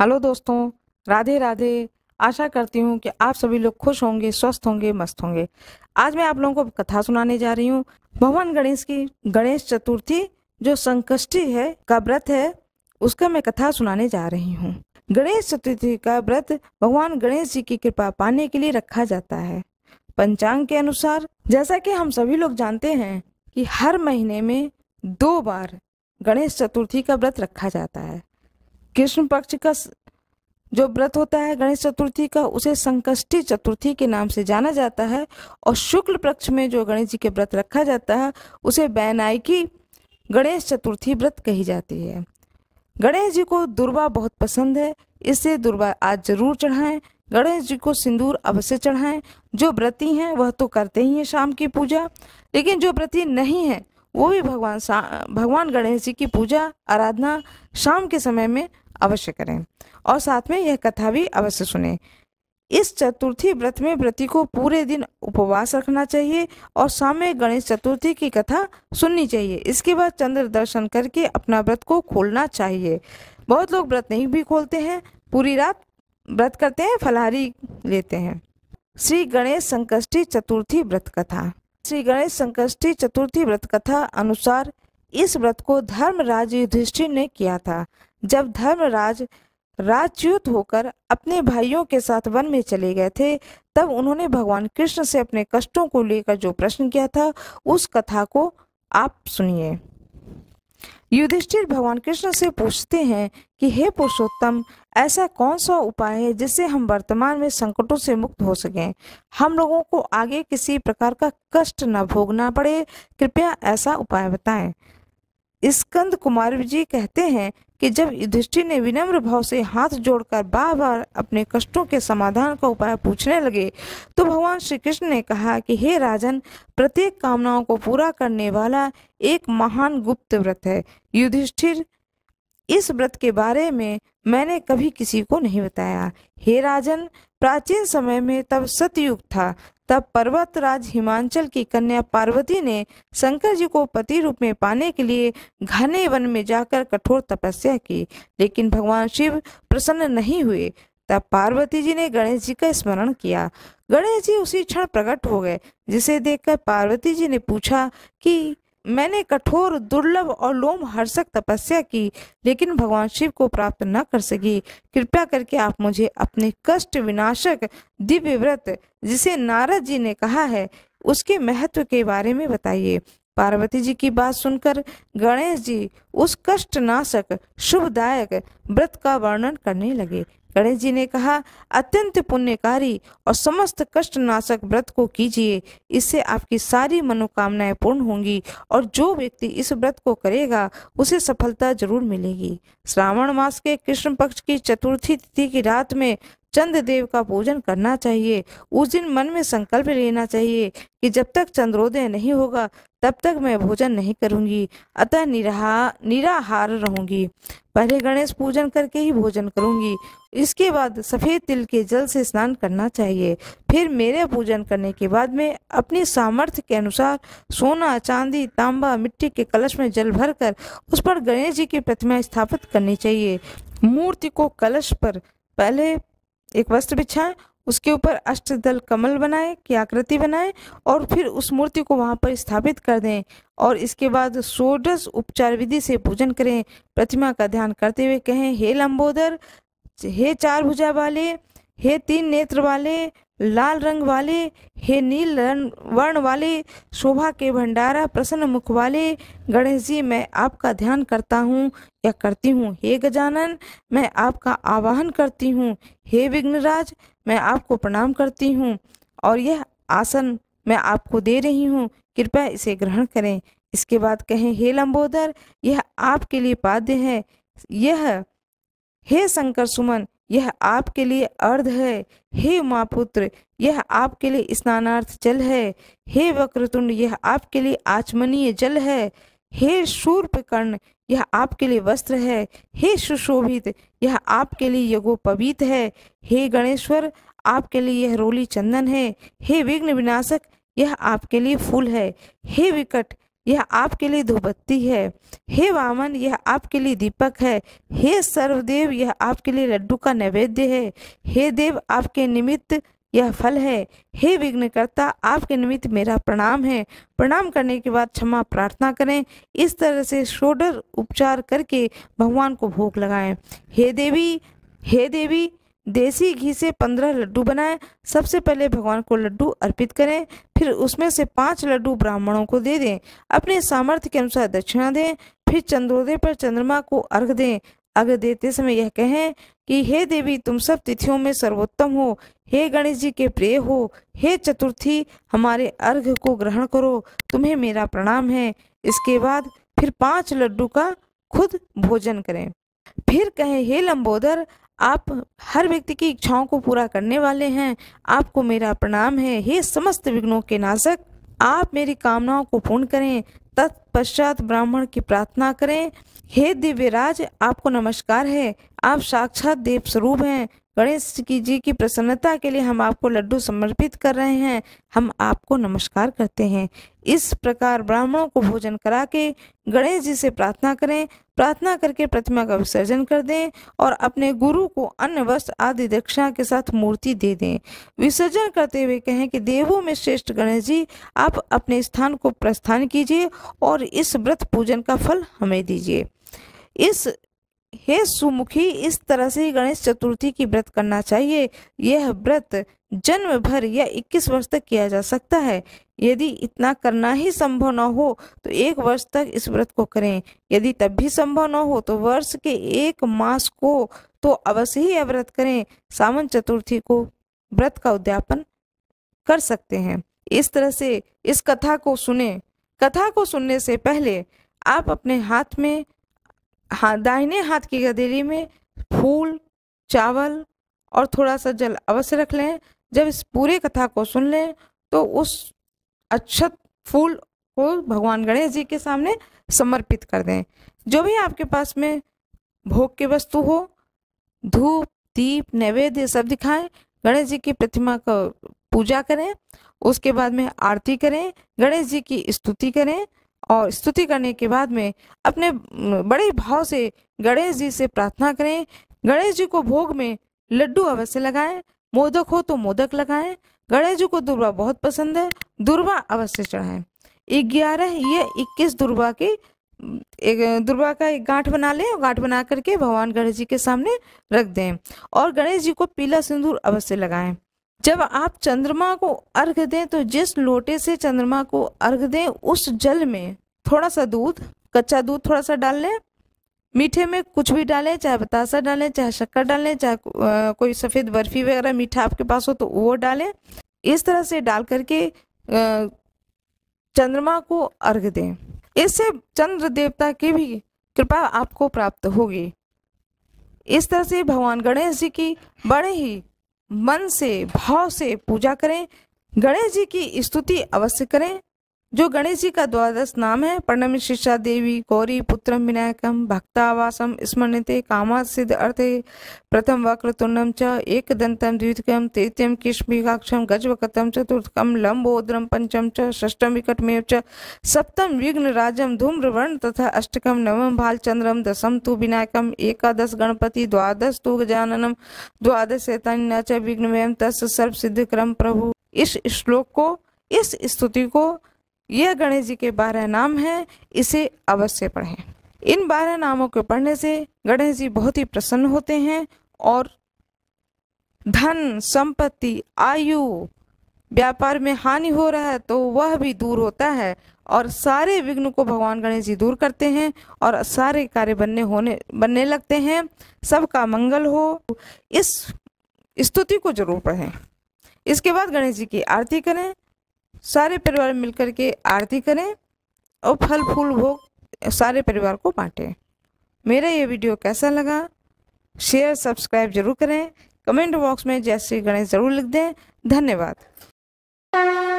hello दोस्तों राधे राधे आशा करती हूँ कि आप सभी लोग खुश होंगे स्वस्थ होंगे मस्त होंगे आज मैं आप लोगों को कथा सुनाने जा रही हूँ भगवान गणेश की गणेश चतुर्थी जो संकष्टी है का व्रत है उसका मैं कथा सुनाने जा रही हूँ गणेश चतुर्थी का व्रत भगवान गणेश जी की कृपा पाने के लिए रखा जाता है पंचांग के अनुसार जैसा कि हम सभी लोग जानते हैं कि हर महीने में दो बार गणेश चतुर्थी का व्रत रखा जाता है कृष्ण पक्ष का जो व्रत होता है गणेश चतुर्थी का उसे संकष्टी चतुर्थी के नाम से जाना जाता है और शुक्ल पक्ष में जो गणेश जी के व्रत रखा जाता है उसे बैनायकी गणेश चतुर्थी व्रत कही जाती है गणेश जी को दुर्वा बहुत पसंद है इससे दुर्वा आज जरूर चढ़ाएं गणेश जी को सिंदूर अवश्य चढ़ाएं जो व्रती हैं वह तो करते ही हैं शाम की पूजा लेकिन जो व्रती नहीं हैं वो भी भगवान भगवान गणेश जी की पूजा आराधना शाम के समय में अवश्य करें और साथ में यह कथा भी अवश्य सुने इस चतुर्थी व्रत में व्रति को पूरे दिन उपवास रखना चाहिए और शाम में गणेश चतुर्थी की कथा सुननी चाहिए इसके बाद चंद्र दर्शन करके अपना व्रत को खोलना चाहिए बहुत लोग व्रत नहीं भी खोलते हैं पूरी रात व्रत करते हैं फलाहारी लेते हैं श्री गणेश संकष्टी चतुर्थी व्रत कथा श्री गणेश संकष्टी चतुर्थी व्रत कथा अनुसार इस व्रत को धर्मराज युधिष्ठिर ने किया था जब धर्मराज राजच्युत होकर अपने भाइयों के साथ वन में चले गए थे तब उन्होंने भगवान कृष्ण से अपने कष्टों को लेकर जो प्रश्न किया था उस कथा को आप सुनिए युधिष्ठिर भगवान कृष्ण से पूछते हैं कि हे पुरुषोत्तम ऐसा कौन सा उपाय है जिससे हम वर्तमान में संकटों से मुक्त हो सकें हम लोगों को आगे किसी प्रकार का कष्ट न भोगना पड़े कृपया ऐसा उपाय बताएं स्कंद कुमार जी कहते हैं कि जब युधिष्ठिर ने विनम्र भाव से हाथ जोड़कर बार बार अपने कष्टों के समाधान का उपाय पूछने लगे तो भगवान श्री कृष्ण ने कहा कि हे राजन प्रत्येक कामनाओं को पूरा करने वाला एक महान गुप्त व्रत है युधिष्ठिर इस व्रत के बारे में मैंने कभी किसी को नहीं बताया हे राजन प्राचीन समय में तब सतयुग था तब पर्वत राज हिमाचल की कन्या पार्वती ने शंकर जी को पति रूप में पाने के लिए घने वन में जाकर कठोर तपस्या की लेकिन भगवान शिव प्रसन्न नहीं हुए तब पार्वती जी ने गणेश जी का स्मरण किया गणेश जी उसी क्षण प्रकट हो गए जिसे देखकर पार्वती जी ने पूछा कि मैंने कठोर दुर्लभ और लोम हर्षक तपस्या की लेकिन भगवान शिव को प्राप्त न कर सकी कृपया करके आप मुझे अपने कष्ट विनाशक दिव्य व्रत जिसे नारद जी ने कहा है उसके महत्व के बारे में बताइए पार्वती जी की बात सुनकर गणेश जी उस कष्ट नाशक शुभदायक व्रत का वर्णन करने लगे गणेश जी ने कहा अत्यंत पुण्यकारी और समस्त कष्ट नाशक व्रत को कीजिए इससे आपकी सारी मनोकामनाएं पूर्ण होंगी और जो व्यक्ति इस व्रत को करेगा उसे सफलता जरूर मिलेगी श्रावण मास के कृष्ण पक्ष की चतुर्थी तिथि की रात में चंद्र देव का पूजन करना चाहिए उस दिन मन में संकल्प लेना चाहिए कि जब तक चंद्रोदय नहीं होगा तब तक मैं भोजन नहीं करूंगी अतः निराहा निराहार रहूंगी पहले गणेश पूजन करके ही भोजन करूंगी इसके बाद सफ़ेद तिल के जल से स्नान करना चाहिए फिर मेरे पूजन करने के बाद मैं अपनी सामर्थ्य के अनुसार सोना चांदी तांबा मिट्टी के कलश में जल भर कर उस पर गणेश जी की प्रतिमा स्थापित करनी चाहिए मूर्ति को कलश पर पहले एक वस्त्र बिछाएं उसके ऊपर अष्टदल कमल बनाएं की आकृति बनाएं और फिर उस मूर्ति को वहां पर स्थापित कर दें और इसके बाद सोडस उपचार विधि से पूजन करें प्रतिमा का ध्यान करते हुए कहें हे लंबोदर हे चार भुजा वाले हे तीन नेत्र वाले लाल रंग वाले हे नील वर्ण वाले शोभा के भंडारा प्रसन्न मुख वाले गणेश जी मैं आपका ध्यान करता हूँ या करती हूँ हे गजानन मैं आपका आवाहन करती हूँ हे विघ्नराज मैं आपको प्रणाम करती हूँ और यह आसन मैं आपको दे रही हूँ कृपया इसे ग्रहण करें इसके बाद कहें हे लंबोदर यह आपके लिए पाद्य है यह हे शंकर सुमन यह आपके लिए अर्ध है हे उमापुत्र यह आपके लिए स्नानार्थ जल है हे वक्रतुंड यह आपके लिए आचमनीय जल है हे शूर्प कर्ण यह आपके लिए वस्त्र है हे सुशोभित यह आपके लिए यज्ञोपवीत है हे गणेश्वर आपके लिए यह रोली चंदन है हे विघ्न विनाशक यह आपके लिए फूल है हे विकट यह आपके लिए धूपबत्ती है हे वामन यह आपके लिए दीपक है हे सर्वदेव यह आपके लिए लड्डू का नैवेद्य है हे देव आपके निमित्त यह फल है हे विघ्नकर्ता आपके निमित्त मेरा प्रणाम है प्रणाम करने के बाद क्षमा प्रार्थना करें इस तरह से शोडर उपचार करके भगवान को भोग लगाएं हे देवी हे देवी देसी घी से पंद्रह लड्डू बनाएं सबसे पहले भगवान को लड्डू अर्पित करें फिर उसमें से पांच लड्डू ब्राह्मणों को दे दें अपने सामर्थ्य के अनुसार दक्षिणा दें फिर चंद्रोदय पर चंद्रमा को अर्घ दें अर्घ देते समय यह कहें कि हे देवी तुम सब तिथियों में सर्वोत्तम हो हे गणेश जी के प्रिय हो हे चतुर्थी हमारे अर्घ को ग्रहण करो तुम्हें मेरा प्रणाम है इसके बाद फिर पांच लड्डू का खुद भोजन करें फिर कहें हे लंबोदर आप हर व्यक्ति की इच्छाओं को पूरा करने वाले हैं आपको मेरा प्रणाम है हे समस्त विघ्नों के नाशक आप मेरी कामनाओं को पूर्ण करें तत्पश्चात ब्राह्मण की प्रार्थना करें हे दिव्य राज आपको नमस्कार है आप साक्षात देव स्वरूप हैं गणेश जी की प्रसन्नता के लिए हम आपको लड्डू समर्पित कर रहे हैं हम आपको नमस्कार करते हैं इस प्रकार ब्राह्मणों को भोजन करा के गणेश जी से प्रार्थना करें प्रार्थना करके प्रतिमा का विसर्जन कर दें और अपने गुरु को अन्य वस्त्र आदि दक्षिणा के साथ मूर्ति दे दें विसर्जन करते हुए कहें कि देवों में श्रेष्ठ गणेश जी आप अपने स्थान को प्रस्थान कीजिए और इस व्रत पूजन का फल हमें दीजिए इस हे सुमुखी इस तरह से गणेश चतुर्थी की व्रत करना चाहिए यह व्रत जन्म भर या 21 वर्ष तक किया जा सकता है यदि इतना करना ही संभव न हो तो एक वर्ष तक इस व्रत को करें यदि तब भी संभव न हो तो वर्ष के एक मास को तो अवश्य ही व्रत करें सावन चतुर्थी को व्रत का उद्यापन कर सकते हैं इस तरह से इस कथा को सुने कथा को सुनने से पहले आप अपने हाथ में हाँ दाहिने हाथ की गदेरी में फूल चावल और थोड़ा सा जल अवश्य रख लें जब इस पूरे कथा को सुन लें तो उस अक्षत फूल को भगवान गणेश जी के सामने समर्पित कर दें जो भी आपके पास में भोग की वस्तु हो धूप दीप नैवेद्य सब दिखाएं गणेश जी की प्रतिमा का पूजा करें उसके बाद में आरती करें गणेश जी की स्तुति करें और स्तुति करने के बाद में अपने बड़े भाव से गणेश जी से प्रार्थना करें गणेश जी को भोग में लड्डू अवश्य लगाएं मोदक हो तो मोदक लगाएं गणेश जी को दुर्वा बहुत पसंद है दुर्वा अवश्य चढ़ाएं ग्यारह या इक्कीस दुर्वा की एक दुर्वा का एक गांठ बना लें और गांठ बना करके भगवान गणेश जी के सामने रख दें और गणेश जी को पीला सिंदूर अवश्य लगाएं जब आप चंद्रमा को अर्घ दें तो जिस लोटे से चंद्रमा को अर्घ दें उस जल में थोड़ा सा दूध कच्चा दूध थोड़ा सा डाल लें मीठे में कुछ भी डालें चाहे बतासा डालें चाहे शक्कर डालें चाहे कोई सफ़ेद बर्फ़ी वगैरह मीठा आपके पास हो तो वो डालें इस तरह से डाल करके चंद्रमा को अर्घ दें इससे चंद्र देवता की भी कृपा आपको प्राप्त होगी इस तरह से भगवान गणेश जी की बड़े ही मन से भाव से पूजा करें गणेश जी की स्तुति अवश्य करें जो गणेश जी का द्वादश नाम है प्रणम शिषा देवी गौरी पुत्र विनायकम भक्तावासम स्मरणते कामा सिद्ध अर्थे प्रथम वक्रतुंडम च एक दंतम द्वितीयम तृतीयम किष्मिकाक्षम गजवकतम चतुर्थकम लंबोद्रम पंचम च षष्टम विकटमेव च सप्तम विघ्न राजम धूम्रवर्ण तथा अष्टकम नवम भालचंद्रम दशम तु विनायकम एकादश गणपति द्वादश तु गजाननम द्वादश शैतानी च विघ्नमय तस् सर्व सिद्ध क्रम प्रभु इस श्लोक को इस स्तुति को यह गणेश जी के बारह नाम हैं इसे अवश्य पढ़ें इन बारह नामों को पढ़ने से गणेश जी बहुत ही प्रसन्न होते हैं और धन संपत्ति आयु व्यापार में हानि हो रहा है तो वह भी दूर होता है और सारे विघ्न को भगवान गणेश जी दूर करते हैं और सारे कार्य बनने होने बनने लगते हैं सबका मंगल हो इस स्तुति को जरूर पढ़ें इसके बाद गणेश जी की आरती करें सारे परिवार मिलकर के आरती करें और फल फूल भोग सारे परिवार को बांटें मेरा ये वीडियो कैसा लगा शेयर सब्सक्राइब जरूर करें कमेंट बॉक्स में जय श्री गणेश ज़रूर लिख दें धन्यवाद